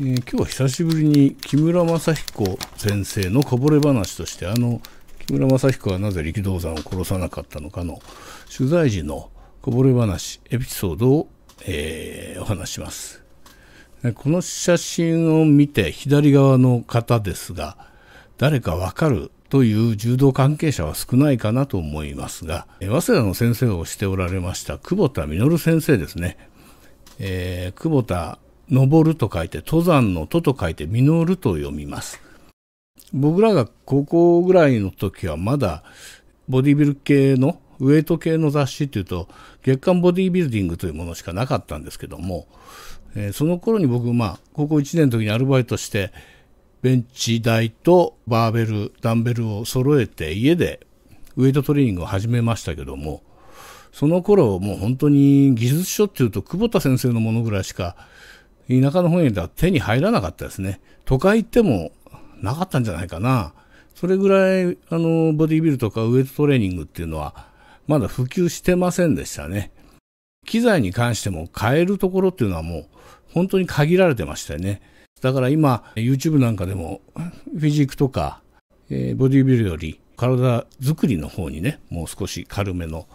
えー、今日は久しぶりに木村正彦先生のこぼれ話としてあの木村正彦がなぜ力道山を殺さなかったのかの取材時のこぼれ話エピソードを、えー、お話しますこの写真を見て左側の方ですが誰かわかるという柔道関係者は少ないかなと思いますが早稲田の先生をしておられました久保田実先生ですね、えー、久保田登ると書いて、登山の都と書いて、実ると読みます。僕らが高校ぐらいの時はまだ、ボディビル系の、ウエイト系の雑誌っていうと、月刊ボディビルディングというものしかなかったんですけども、えー、その頃に僕、まあ、高校1年の時にアルバイトして、ベンチ台とバーベル、ダンベルを揃えて家でウエイトトレーニングを始めましたけども、その頃もう本当に技術書っていうと久保田先生のものぐらいしか田舎の方にでは手に入らなかったですね。都会行ってもなかったんじゃないかな。それぐらい、あの、ボディビルとかウエイトトレーニングっていうのは、まだ普及してませんでしたね。機材に関しても買えるところっていうのはもう、本当に限られてましたよね。だから今、YouTube なんかでも、フィジークとか、えー、ボディビルより体作りの方にね、もう少し軽めの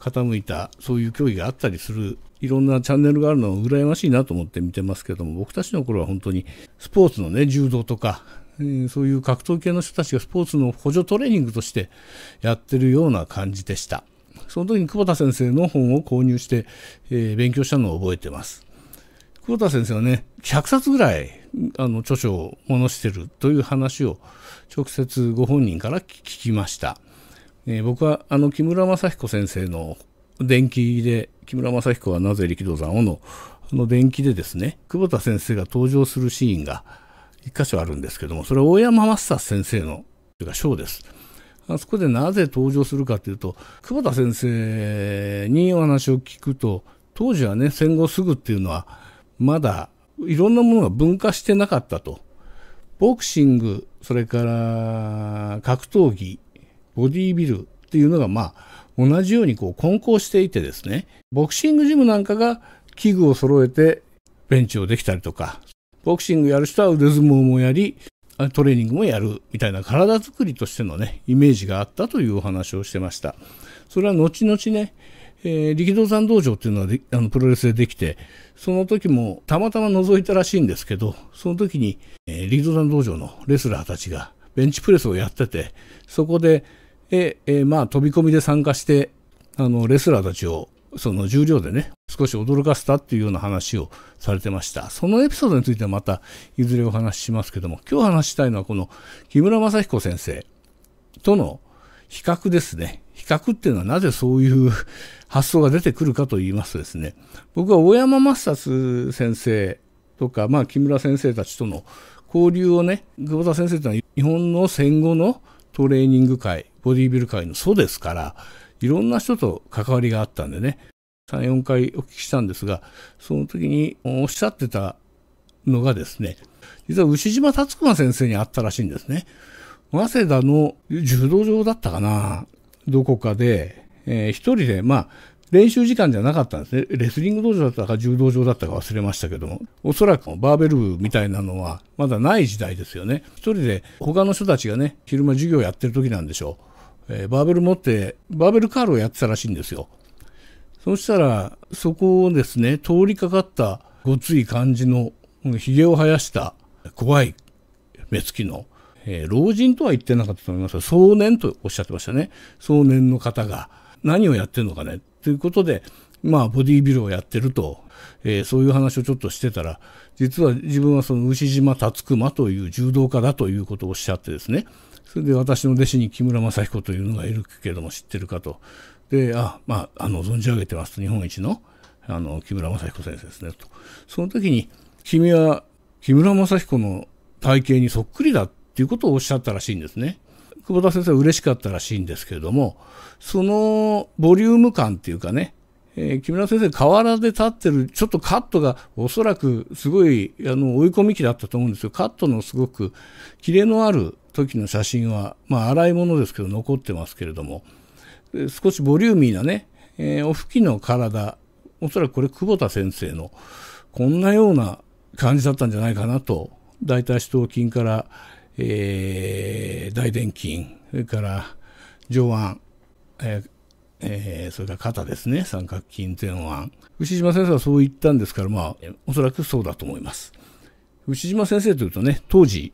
傾いた、そういう競技があったりする、いろんなチャンネルがあるのを羨ましいなと思って見てますけども、僕たちの頃は本当にスポーツのね、柔道とか、えー、そういう格闘系の人たちがスポーツの補助トレーニングとしてやってるような感じでした。その時に久保田先生の本を購入して、えー、勉強したのを覚えてます。久保田先生はね、100冊ぐらい、あの、著書を物してるという話を直接ご本人から聞きました。えー、僕はあの木村正彦先生の電気で、木村正彦はなぜ力道山をの、あの電気でですね、久保田先生が登場するシーンが一箇所あるんですけども、それは大山マ先生の、というか章です。あそこでなぜ登場するかというと、久保田先生にお話を聞くと、当時はね、戦後すぐっていうのは、まだいろんなものが分化してなかったと。ボクシング、それから格闘技ボディービルっていうのが、まあ、同じようにこう混交していてですね、ボクシングジムなんかが器具を揃えてベンチをできたりとか、ボクシングやる人は腕相撲もやり、トレーニングもやるみたいな体づくりとしてのね、イメージがあったというお話をしてました。それは後々ね、えー、力道山道場っていうのはあのプロレスでできて、その時もたまたま覗いたらしいんですけど、その時に、えー、力道山道場のレスラーたちがベンチプレスをやってて、そこでえ、えー、まあ、飛び込みで参加して、あの、レスラーたちを、その重量でね、少し驚かせたっていうような話をされてました。そのエピソードについてはまた、いずれお話ししますけども、今日話したいのはこの、木村正彦先生との比較ですね。比較っていうのはなぜそういう 発想が出てくるかと言いますとですね、僕は大山正達先生とか、まあ、木村先生たちとの交流をね、久保田先生というのは日本の戦後のトレーニング会ボディビル界の祖ですから、いろんな人と関わりがあったんでね、3、4回お聞きしたんですが、その時におっしゃってたのがですね、実は牛島達馬先生に会ったらしいんですね。早稲田の柔道場だったかなどこかで、えー、一人で、まあ、練習時間じゃなかったんですね。レスリング道場だったか柔道場だったか忘れましたけども、おそらくバーベル部みたいなのはまだない時代ですよね。一人で他の人たちがね、昼間授業やってる時なんでしょう。えー、バーベル持って、バーベルカールをやってたらしいんですよ。そしたら、そこをですね、通りかかったごつい感じの、髭を生やした怖い目つきの、えー、老人とは言ってなかったと思いますが、壮年とおっしゃってましたね。壮年の方が何をやってるのかね、ということで、まあ、ボディービルをやってると、えー、そういう話をちょっとしてたら、実は自分はその牛島辰熊という柔道家だということをおっしゃってですね、それで私の弟子に木村正彦というのがいるけれども知ってるかと。で、あ、まあ、あの、存じ上げてますと、日本一の、あの、木村正彦先生ですね、と。その時に、君は木村正彦の体型にそっくりだっていうことをおっしゃったらしいんですね。久保田先生は嬉しかったらしいんですけれども、そのボリューム感っていうかね、えー、木村先生、河原で立ってる、ちょっとカットがおそらくすごいあの追い込み機だったと思うんですよ。カットのすごくキレのある時の写真は、まあ、洗い物ですけど残ってますけれども、少しボリューミーなね、えー、お吹きの体、おそらくこれ久保田先生の、こんなような感じだったんじゃないかなと、大腿四頭筋から、えー、大臀筋、それから上腕、えーえー、それから肩ですね、三角筋前腕。牛島先生はそう言ったんですから、まあ、おそらくそうだと思います。牛島先生というとね、当時、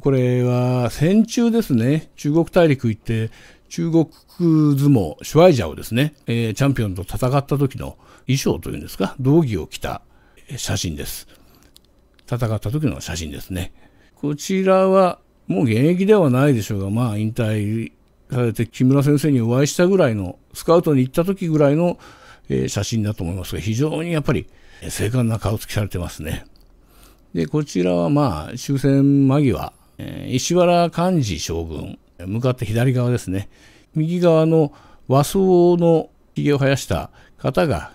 これは戦中ですね、中国大陸行って、中国相撲、シュワイジャーをですね、えー、チャンピオンと戦った時の衣装というんですか、道着を着た写真です。戦った時の写真ですね。こちらは、もう現役ではないでしょうが、まあ引退されて木村先生にお会いしたぐらいの、スカウトに行った時ぐらいの、えー、写真だと思いますが、非常にやっぱり精悍な顔つきされてますね。で、こちらはまあ終戦間際、え石原幹事将軍、向かって左側ですね、右側の和装のひげを生やした方が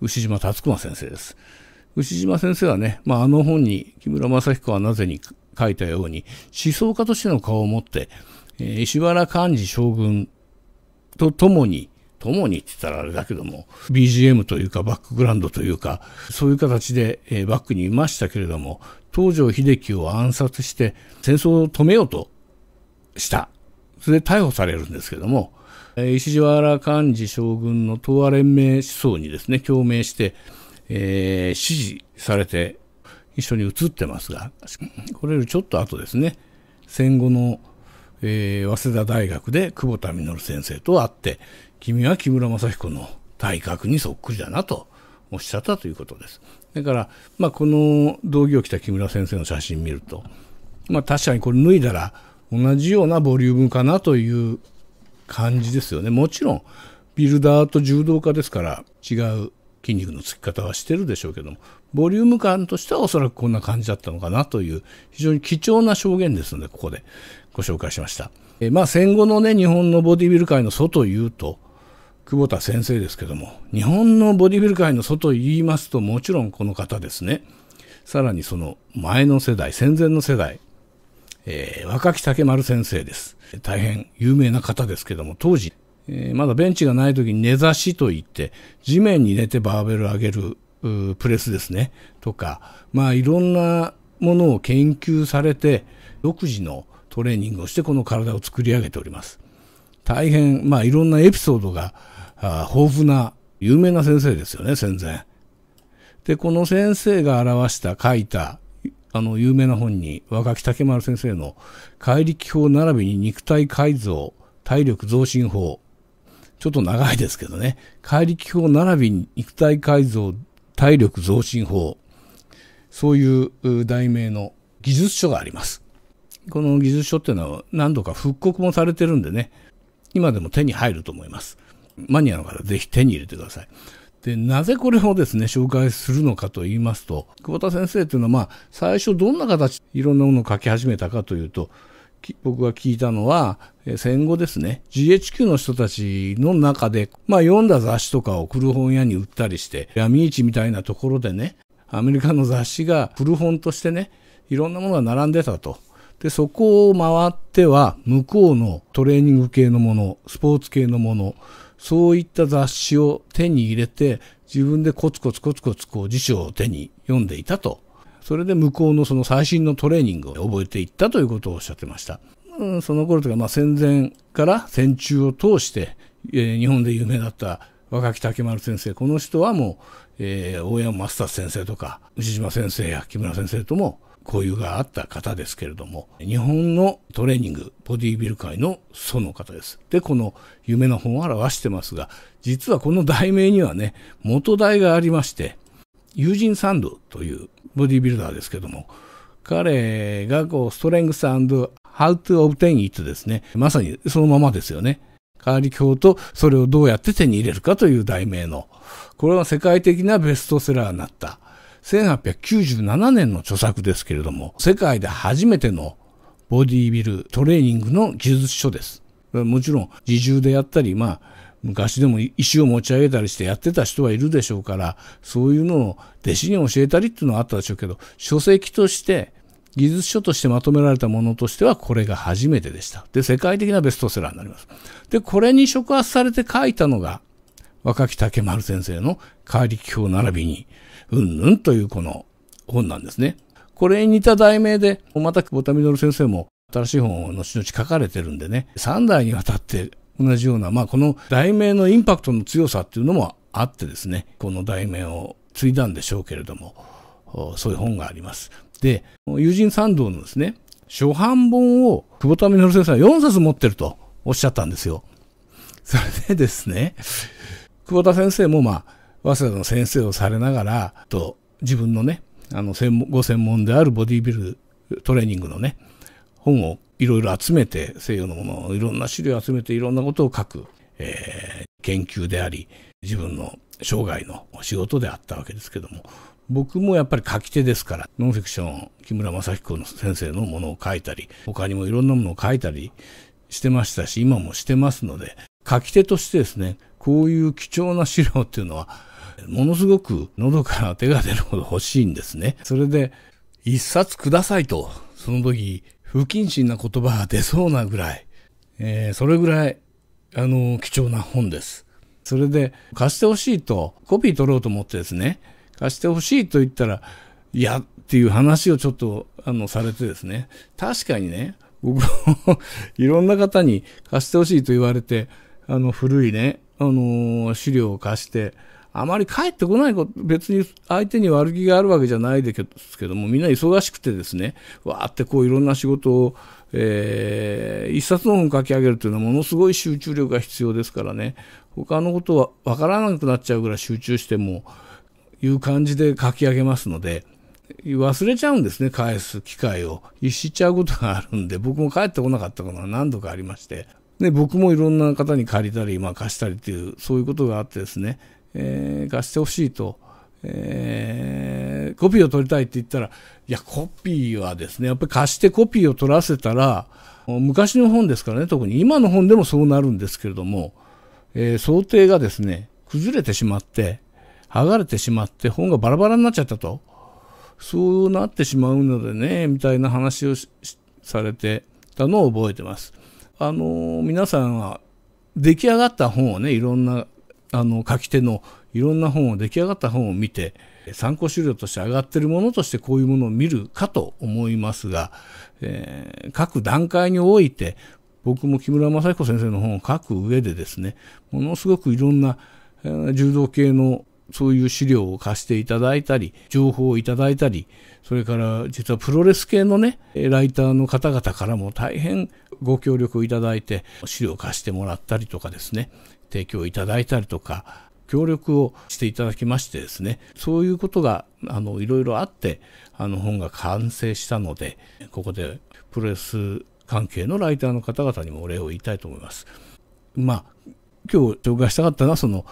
牛島達熊先生です。牛島先生はね、まあ、あの本に木村正彦はなぜに書いたように思想家としての顔を持って、え石原幹事将軍と共に共にって言ったらあれだけども BGM というかバックグラウンドというかそういう形で、えバックにいましたけれども東条英機を暗殺して戦争を止めようとしたそれで逮捕されるんですけども、えー、石原幹事将軍の東亜連盟思想にですね共鳴して、えー、支持されて一緒に映ってますがこれよりちょっと後ですね戦後のえー、早稲田大学で久保田実先生と会って、君は木村正彦の体格にそっくりだなとおっしゃったということです。だから、まあ、この道着を着た木村先生の写真見ると、まあ、確かにこれ脱いだら同じようなボリュームかなという感じですよね。もちろん、ビルダーと柔道家ですから違う筋肉のつき方はしてるでしょうけども、ボリューム感としてはおそらくこんな感じだったのかなという、非常に貴重な証言ですので、ここでご紹介しました。えまあ、戦後のね、日本のボディビル界の祖というと、久保田先生ですけども、日本のボディビル界の祖と言いますと、もちろんこの方ですね。さらにその前の世代、戦前の世代、えー、若木竹丸先生です。大変有名な方ですけども、当時、えー、まだベンチがない時に根差しといって、地面に寝てバーベル上げる、プレスですね。とか、まあいろんなものを研究されて、独自のトレーニングをしてこの体を作り上げております。大変、まあいろんなエピソードが豊富な有名な先生ですよね、戦前。で、この先生が表した、書いた、あの有名な本に若木竹丸先生の怪力法並びに肉体改造、体力増進法、ちょっと長いですけどね、怪力法並びに肉体改造、体力増進法、そういう題名の技術書があります。この技術書っていうのは何度か復刻もされてるんでね、今でも手に入ると思います。マニアの方、ぜひ手に入れてください。で、なぜこれをですね、紹介するのかと言いますと、久保田先生というのは、まあ、最初どんな形、いろんなものを書き始めたかというと、僕が聞いたのは、戦後ですね、GHQ の人たちの中で、まあ読んだ雑誌とかを古本屋に売ったりして、闇市みたいなところでね、アメリカの雑誌が古本としてね、いろんなものが並んでたと。で、そこを回っては、向こうのトレーニング系のもの、スポーツ系のもの、そういった雑誌を手に入れて、自分でコツコツコツコツこう辞書を手に読んでいたと。それで向こうのその最新のトレーニングを覚えていったということをおっしゃってました。うん、その頃というか、まあ、戦前から戦中を通して、えー、日本で有名だった若木竹丸先生、この人はもう、えー、大山マスター先生とか、西島先生や木村先生とも交友があった方ですけれども、日本のトレーニング、ボディービル界のその方です。で、この夢の本を表してますが、実はこの題名にはね、元題がありまして、友人サンドというボディービルダーですけども、彼がこう、ストレングス &how to obtain it ですね。まさにそのままですよね。カーリ教とそれをどうやって手に入れるかという題名の、これは世界的なベストセラーになった。1897年の著作ですけれども、世界で初めてのボディービルトレーニングの技術書です。もちろん自重でやったり、まあ、昔でも石を持ち上げたりしてやってた人はいるでしょうから、そういうのを弟子に教えたりっていうのはあったでしょうけど、書籍として、技術書としてまとめられたものとしてはこれが初めてでした。で、世界的なベストセラーになります。で、これに触発されて書いたのが、若木竹丸先生の怪力表並びに、うんぬんというこの本なんですね。これに似た題名で、また久保田稔先生も新しい本を後々書かれてるんでね、3代にわたって同じような、まあこの題名のインパクトの強さっていうのもあってですね、この題名を継いだんでしょうけれども、そういう本があります。で、友人参道のですね、初版本を久保田稔先生は4冊持ってるとおっしゃったんですよ。それでですね、久保田先生もまあ、早稲田の先生をされながら、と自分のね、あの専門、ご専門であるボディビルトレーニングのね、本をいろいろ集めて、西洋のものをいろんな資料を集めていろんなことを書く、えー、研究であり、自分の生涯の仕事であったわけですけども、僕もやっぱり書き手ですから、ノンフィクション、木村正彦の先生のものを書いたり、他にもいろんなものを書いたりしてましたし、今もしてますので、書き手としてですね、こういう貴重な資料っていうのは、ものすごく喉から手が出るほど欲しいんですね。それで、一冊くださいと、その時、不謹慎な言葉が出そうなぐらい、えー、それぐらい、あの、貴重な本です。それで、貸してほしいと、コピー取ろうと思ってですね、貸してほしいと言ったら、いや、っていう話をちょっと、あの、されてですね、確かにね、僕も いろんな方に貸してほしいと言われて、あの、古いね、あのー、資料を貸して、あまり帰ってこないこと、別に相手に悪気があるわけじゃないですけども、みんな忙しくてですね、わーってこういろんな仕事を、えー、一冊の本書き上げるというのはものすごい集中力が必要ですからね、他のことはわからなくなっちゃうぐらい集中しても、いう感じで書き上げますので、忘れちゃうんですね、返す機会を。逸しちゃうことがあるんで、僕も帰ってこなかったことが何度かありまして、ね、僕もいろんな方に借りたり、まあ貸したりっていう、そういうことがあってですね、えー、がしてほしいと、えー、コピーを取りたいって言ったら、いや、コピーはですね、やっぱり貸してコピーを取らせたら、昔の本ですからね、特に今の本でもそうなるんですけれども、えー、想定がですね、崩れてしまって、剥がれてしまって、本がバラバラになっちゃったと。そうなってしまうのでね、みたいな話をされてたのを覚えてます。あのー、皆さんは出来上がった本をね、いろんなあの書き手のいろんな本を出来上がった本を見て参考資料として上がっているものとしてこういうものを見るかと思いますが、えー、各段階において僕も木村正彦先生の本を書く上でですねものすごくいろんな、えー、柔道系のそういう資料を貸していただいたり、情報をいただいたり、それから実はプロレス系のね、ライターの方々からも大変ご協力をいただいて、資料を貸してもらったりとかですね、提供いただいたりとか、協力をしていただきましてですね、そういうことが、あの、いろいろあって、あの本が完成したので、ここでプロレス関係のライターの方々にもお礼を言いたいと思います。まあ、今日紹介したかったのは、その、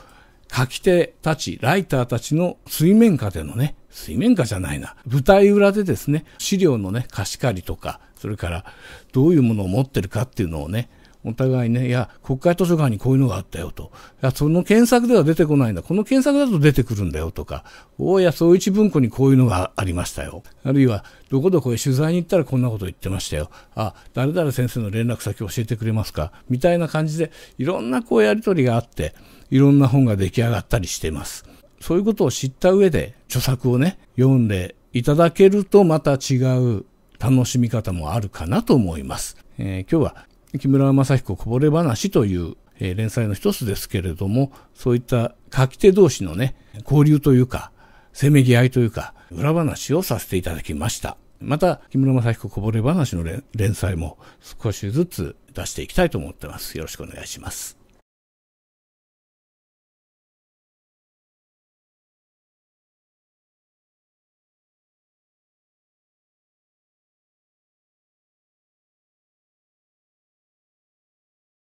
書き手たち、ライターたちの水面下でのね、水面下じゃないな、舞台裏でですね、資料のね、貸し借りとか、それからどういうものを持ってるかっていうのをね、お互いね、いや、国会図書館にこういうのがあったよと。いや、その検索では出てこないんだ。この検索だと出てくるんだよとか、大谷総一文庫にこういうのがありましたよ。あるいは、どこどこへ取材に行ったらこんなこと言ってましたよ。あ、誰々先生の連絡先教えてくれますかみたいな感じで、いろんなこうやりとりがあって、いろんな本が出来上がったりしています。そういうことを知った上で、著作をね、読んでいただけるとまた違う楽しみ方もあるかなと思います。えー、今日は木村正彦こぼれ話という、え連載の一つですけれども、そういった書き手同士のね、交流というか、せめぎ合いというか、裏話をさせていただきました。また、木村正彦こぼれ話の連載も少しずつ出していきたいと思ってます。よろしくお願いします。